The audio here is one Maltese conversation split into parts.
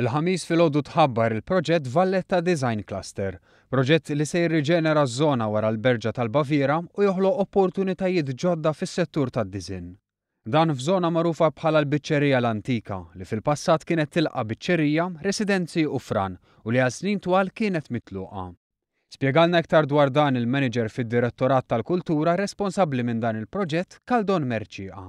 Il-ħamis filgħodu tħabbar il-proġett Valletta Design Cluster, proġett li se jirriġenera z-zona wara l-berġa tal-Bavira u joħloq opportunitajiet ġodda fis-settur tad dizin Dan f'żona magħrufa bħala l-biċċerija l-antika li fil-passat kienet tilqa biċċerija, residenzi u fran u li għal snin twal kienet mitluqa. Spjegalna iktar dwar dan il-manager fil direttorat tal-kultura responsabbli minn dan il-proġett Kaldon Merċiqa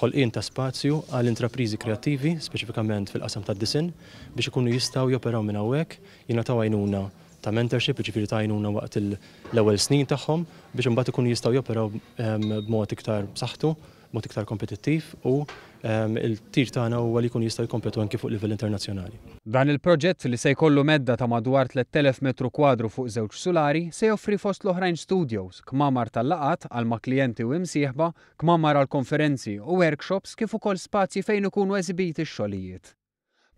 ħolqien ta' spazju għal intraprizi kreativi, speċifikament fil-qasam ta' disin, biex ikunu jistaw joperaw minn hawnhekk ta' għajnuna ta' mentorship, ġifiri ta' għajnuna waqt l-ewwel snin tagħhom biex imbagħad ikunu jistaw joperaw ehm, b'mod iktar b'saħħtu mod iktar kompetittiv u ehm, il-tir tagħna huwa li jkun jista' jkompetu anke fuq livell internazzjonali. Dan il-proġett li se jkollu medda ta' madwar 3000 metru kwadru fuq żewġ sulari se joffri fost l-oħrajn studios, kmamar tal-laqat għal ma' klijenti u imsieħba, kmamar għal konferenzi u workshops kif ukoll spazji fejn ikunu eżibiti x-xogħlijiet.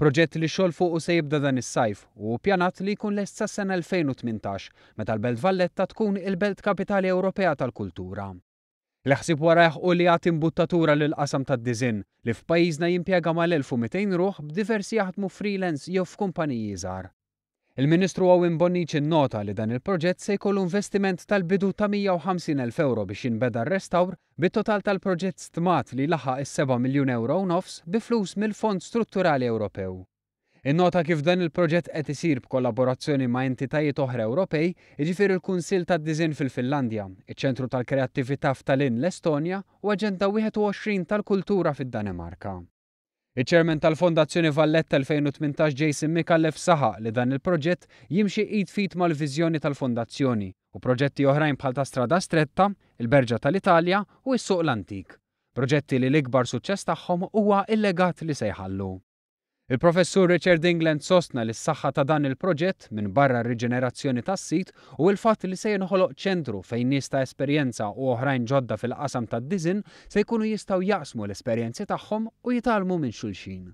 Proġett li xol fuq u se jibda dan is-sajf u pjanat li jkun lest sa sena 2018 meta l-Belt Valletta tkun il-Belt Kapitali Ewropea tal-Kultura. Leħsib warajħ u li għat imbuttatura l-qasam ta' dizin li f'pajizna jimpjega mal-1200 ruħ b'diversi jaħdmu freelance jew f'kumpaniji żgħar. Il-Ministru Owen Bonnici nota li dan il-proġett se jkollu investiment tal-bidu ta' 150.000 euro biex jinbeda r-restawr bit-total tal-proġett stmat li laħaq is-7 miljun euro nofs bi flus mill-Fond Strutturali Ewropew. Innota kif dan il-proġett qed isir b'kollaborazzjoni ma' entitajiet oħra Ewropej, jiġifieri l-Kunsill tad-Diżin fil-Finlandja, iċ-Ċentru tal-Kreattività f'Tallinn l-Estonja u Aġenda 21 tal-Kultura fid-Danimarka. Iċ-ċermen tal-Fondazzjoni Valletta 2018 Jason Mikallef saħaq li dan il-proġett jimxi id fit mal-viżjoni tal-Fondazzjoni u proġetti oħrajn bħal ta' strada stretta, il-Berġa tal-Italja u s-suq l-Antik. Proġetti li l-ikbar suċċess tagħhom huwa il-legat li se jħallu. Il-professur Richard England sostna li s-saħħa ta' dan il-proġett minn barra r-riġenerazzjoni tas-sit u l-fatt li se jinħoloq ċentru fejn nies ta' esperjenza u oħrajn ġodda fil-qasam tad-dizin se jkunu jistgħu jaqsmu l-esperjenzi tagħhom u jitalmu minn xulxin.